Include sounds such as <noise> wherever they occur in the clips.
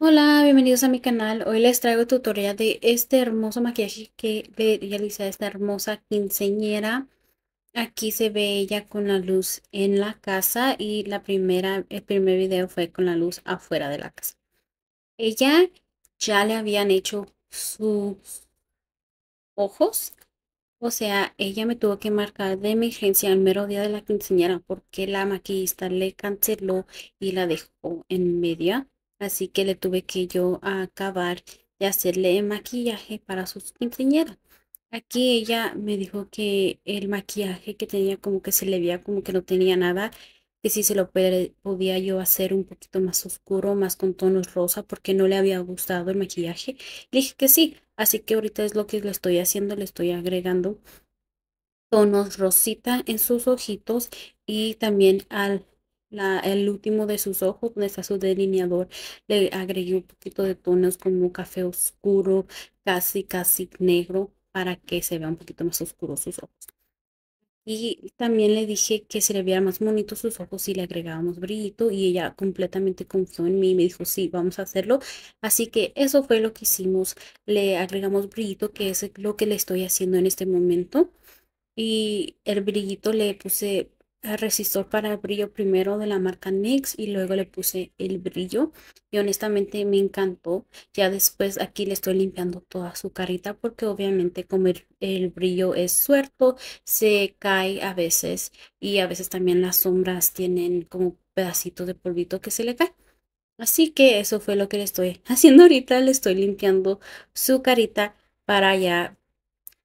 Hola, bienvenidos a mi canal. Hoy les traigo tutorial de este hermoso maquillaje que le realiza esta hermosa quinceñera. Aquí se ve ella con la luz en la casa y la primera, el primer video fue con la luz afuera de la casa. Ella ya le habían hecho sus ojos, o sea, ella me tuvo que marcar de emergencia el mero día de la quinceñera porque la maquillista le canceló y la dejó en media así que le tuve que yo acabar de hacerle el maquillaje para su quinceañeras. Aquí ella me dijo que el maquillaje que tenía como que se le veía como que no tenía nada, que si se lo podía yo hacer un poquito más oscuro, más con tonos rosa, porque no le había gustado el maquillaje. Le dije que sí, así que ahorita es lo que le estoy haciendo, le estoy agregando tonos rosita en sus ojitos y también al el último de sus ojos, donde está su delineador, le agregué un poquito de tonos como café oscuro, casi, casi negro, para que se vea un poquito más oscuro sus ojos. Y también le dije que se le viera más bonito sus ojos si le agregábamos brillito y ella completamente confió en mí y me dijo, sí, vamos a hacerlo. Así que eso fue lo que hicimos. Le agregamos brillito, que es lo que le estoy haciendo en este momento. Y el brillito le puse eh, resistor para brillo primero de la marca NYX y luego le puse el brillo y honestamente me encantó ya después aquí le estoy limpiando toda su carita porque obviamente como el, brillo es suelto se cae a veces y a veces también las sombras tienen como pedacitos de polvito que se le cae así que eso fue lo que le estoy <laughs> haciendo ahorita le estoy limpiando su carita para ya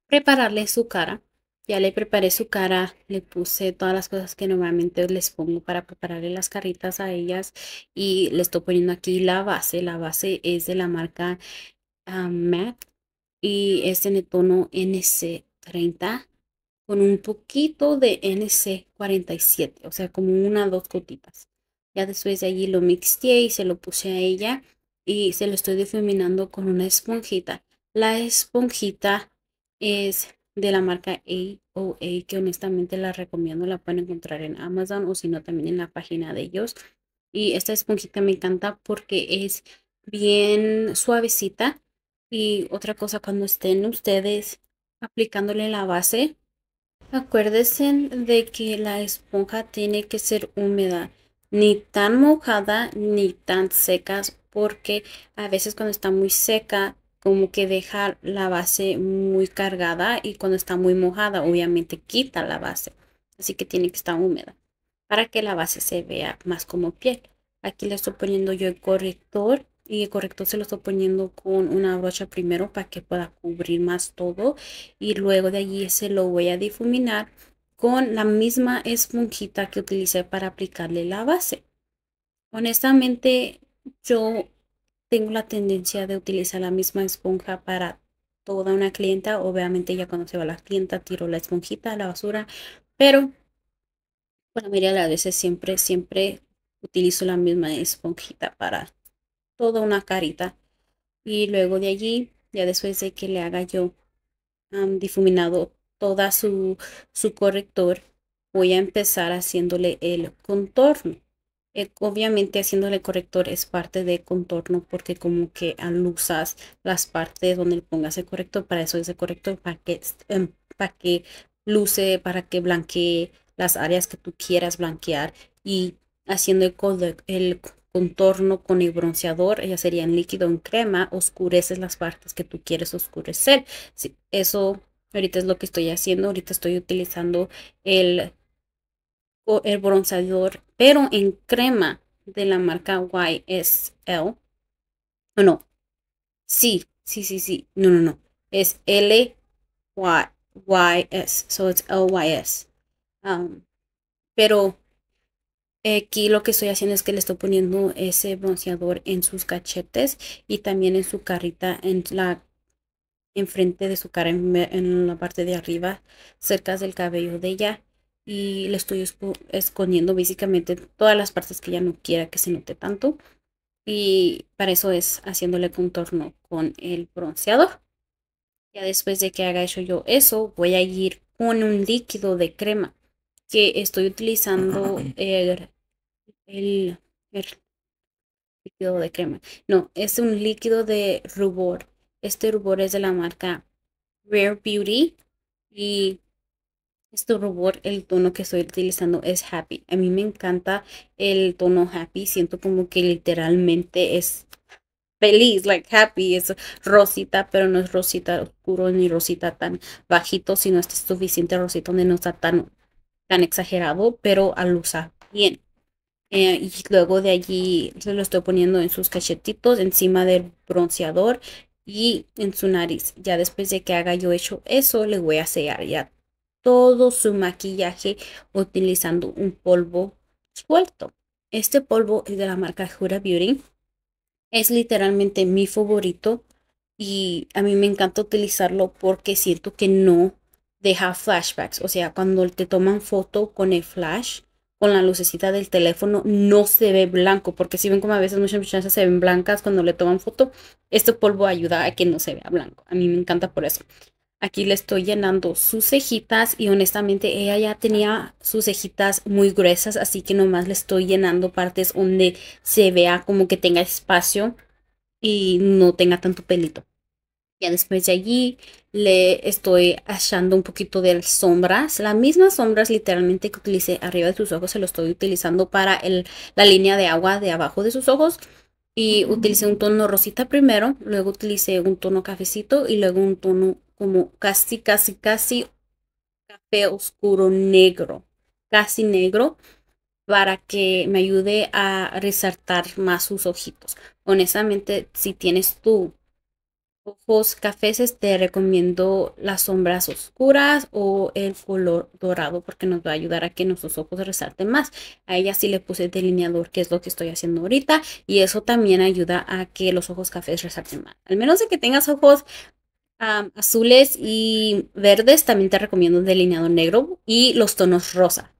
prepararle su cara ya le preparé su cara, le puse todas las cosas que normalmente les pongo para prepararle las carritas a ellas y le estoy poniendo aquí la base. La base es de la marca ah, MAC y es en el tono NC30 con un poquito de NC47, o sea, como una dos gotitas. Ya después de allí lo mixte y se lo puse a ella y se lo estoy difuminando con una esponjita. La esponjita es de la marca AOA que honestamente la recomiendo, la pueden encontrar en Amazon o si no también en la página de ellos. Y esta esponjita me encanta porque es bien suavecita. Y otra cosa, cuando estén ustedes aplicándole la base, acuérdense de que la esponja tiene que ser húmeda, ni tan mojada ni tan seca. porque a veces cuando está muy seca como que deja la base muy cargada y cuando está muy mojada obviamente quita la base. Así que tiene que estar húmeda para que la base se vea más como piel. Aquí le estoy poniendo yo el corrector y el corrector se lo estoy poniendo con una brocha primero para que pueda cubrir más todo y luego de allí se lo voy a difuminar con la misma esponjita que utilicé para aplicarle la base. Honestamente yo tengo la tendencia de utilizar la misma esponja para toda una clienta. Obviamente ya cuando se va la clienta tiro la esponjita a la basura, pero bueno, mira, a veces siempre, siempre utilizo la misma esponjita para toda una carita. Y luego de allí, ya después de que le haga yo difuminado toda su, su corrector, voy a empezar haciéndole el contorno. Eh, obviamente haciéndole corrector es parte de contorno porque como que alusas las partes donde el pongas el corrector, para eso es el corrector, para que, em, para que luce, para que blanquee las áreas que tú quieras blanquear y haciendo el, el contorno con el bronceador, ya sería en líquido en crema, oscureces las partes que tú quieres oscurecer. eso ahorita es lo que estoy haciendo, ahorita estoy utilizando el el bronceador, pero en crema de la marca YSL. No, no. Sí, sí, sí, sí. No, no, no. Es L Y S So it's Y Um, pero aquí lo que estoy haciendo es que le estoy poniendo ese bronceador en sus cachetes y también en su carita en la enfrente de su cara, en, en la parte de arriba, cerca del cabello de ella y le estoy escondiendo básicamente todas las partes que ya no quiera que se note tanto. Y para eso es haciéndole contorno con el bronceador. Ya después de que haga eso yo eso, voy a ir con un líquido de crema que estoy utilizando er, el, el er, líquido de crema. No, es un líquido de rubor. Este rubor es de la marca Rare Beauty y este rubor, el tono que estoy utilizando es happy. A mí me encanta el tono happy. Siento como que literalmente es feliz, like happy. Es rosita, pero no es rosita oscuro ni rosita tan bajito, sino este es suficiente rosita donde no está tan, tan exagerado, pero alusa bien. Eh, y luego de allí se lo estoy poniendo en sus cachetitos, encima del bronceador y en su nariz. Ya después de que haga yo hecho eso, le voy a sellar ya todo su maquillaje utilizando un polvo suelto. Este polvo es de la marca Jura Beauty. Es literalmente mi favorito y a mí me encanta utilizarlo porque siento que no deja flashbacks. O sea, cuando te toman foto con el flash, con la lucecita del teléfono, no se ve blanco. Porque si ven como a veces muchas muchachas se ven blancas cuando le toman foto, este polvo ayuda a que no se vea blanco. A mí me encanta por eso. Aquí le estoy llenando sus cejitas y honestamente ella ya tenía sus cejitas muy gruesas, así que nomás le estoy llenando partes donde se vea como que tenga espacio y no tenga tanto pelito. Ya después de allí le estoy echando un poquito de sombras, las mismas sombras literalmente que utilicé arriba de sus ojos, se lo estoy utilizando para la línea de agua de abajo de sus ojos y utilicé un tono rosita primero, luego utilicé un tono cafecito y luego un tono como casi, casi, casi café oscuro negro, casi negro, para que me ayude a resaltar más sus ojitos. Honestamente, si tienes tú ojos cafés te recomiendo las sombras oscuras o el color dorado porque nos va a ayudar a que nuestros ojos resalten más. A ella sí le puse delineador, que es lo que estoy haciendo ahorita, y eso también ayuda a que los ojos cafés resalten más. Al menos de que tengas ojos azules y verdes, también te recomiendo el delineado negro y los tonos rosa.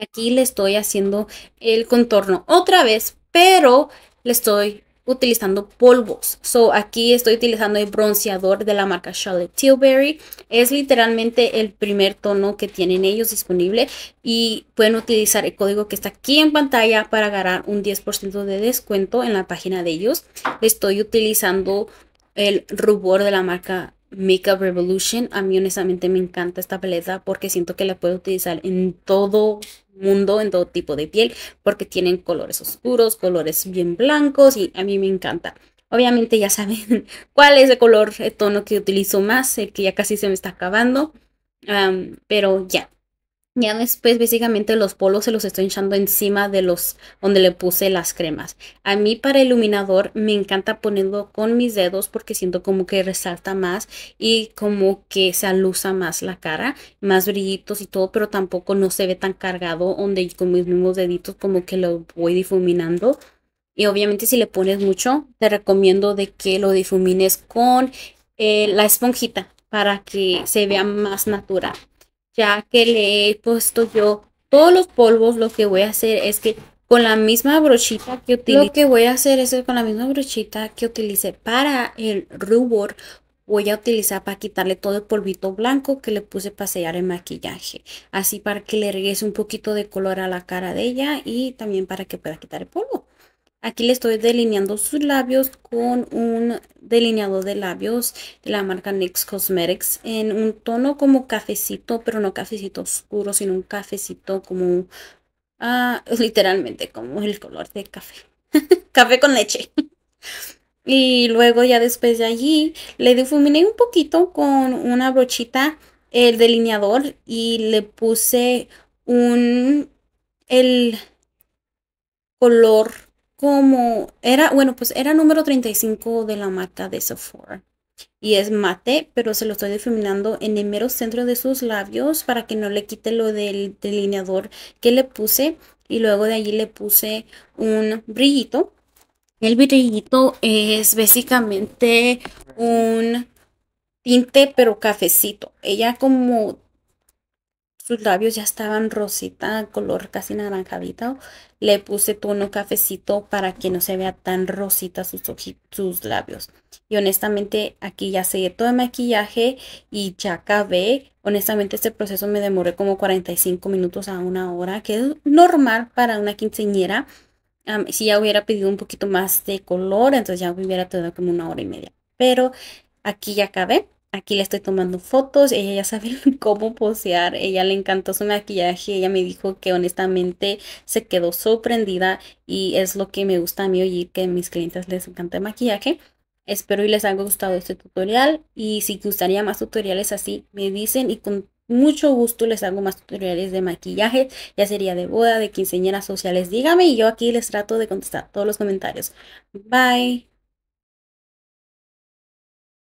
Aquí le estoy haciendo el contorno otra vez, pero le estoy utilizando polvos. So, aquí estoy utilizando el bronceador de la marca Charlotte Tilbury. Es literalmente el primer tono que tienen ellos disponible y pueden utilizar el código que está aquí en pantalla para ganar un 10% de descuento en la página de ellos. Estoy utilizando el rubor de la marca Makeup Revolution. A mí honestamente me encanta esta paleta porque siento que la puedo utilizar en todo mundo, en todo tipo de piel, porque tienen colores oscuros, colores bien blancos y a mí me encanta. Obviamente ya saben <laughs> cuál es el color, el tono que utilizo más, el que ya casi se me está acabando, pero ya. Ya después básicamente los polos se los estoy echando encima de los donde le puse las cremas. A mí para iluminador me encanta ponerlo con mis dedos porque siento como que resalta más y como que se alusa más la cara, más brillitos y todo, pero tampoco no se ve tan cargado donde con mis mismos deditos como que lo voy difuminando. Y obviamente si le pones mucho, te recomiendo de que lo difumines con eh, la esponjita para que se vea más natural ya que le he puesto yo todos los polvos, lo que voy a hacer es que con la misma brochita que utilicé, lo que voy a hacer es con la misma brochita que utilicé para el rubor, voy a utilizar para quitarle todo el polvito blanco que le puse para sellar el maquillaje. Así para que le regrese un poquito de color a la cara de ella y también para que pueda quitar el polvo. Aquí le estoy delineando sus labios con un delineador de labios de la marca NYX Cosmetics en un tono como cafecito, pero no cafecito oscuro, sino un cafecito como, ah, <laughs> literalmente como el color de café. <laughs> café con leche. y luego ya después de allí le difuminé un poquito con una brochita el delineador y le puse un, el color como era, bueno, pues era número 35 de la marca de Sephora. Y es mate, pero se lo estoy difuminando en el mero centro de sus labios para que no le quite lo del delineador que le puse. Y luego de allí le puse un brillito. El brillito es básicamente un tinte pero cafecito. Ella como sus labios ya estaban rosita, color casi naranjadito. Le puse tono cafecito para que no se vea tan rosita sus, sus labios. Y honestamente aquí ya seguí todo el maquillaje y ya acabé. Honestamente este proceso me demoré como 45 minutos a una hora, que es normal para una quinceñera. si ya hubiera pedido un poquito más de color, entonces ya hubiera tenido como una hora y media. Pero aquí ya acabé aquí le estoy tomando fotos, ella ya sabe <laughs> cómo posear, ella le encantó su maquillaje, ella me dijo que honestamente se quedó sorprendida y es lo que me gusta a mí oír que a mis clientes les encanta el maquillaje. Espero y les haya gustado este tutorial y si gustaría más tutoriales así me dicen y con mucho gusto les hago más tutoriales de maquillaje, ya sería de boda, de quinceañeras sociales, dígame y yo aquí les trato de contestar todos los comentarios. Bye.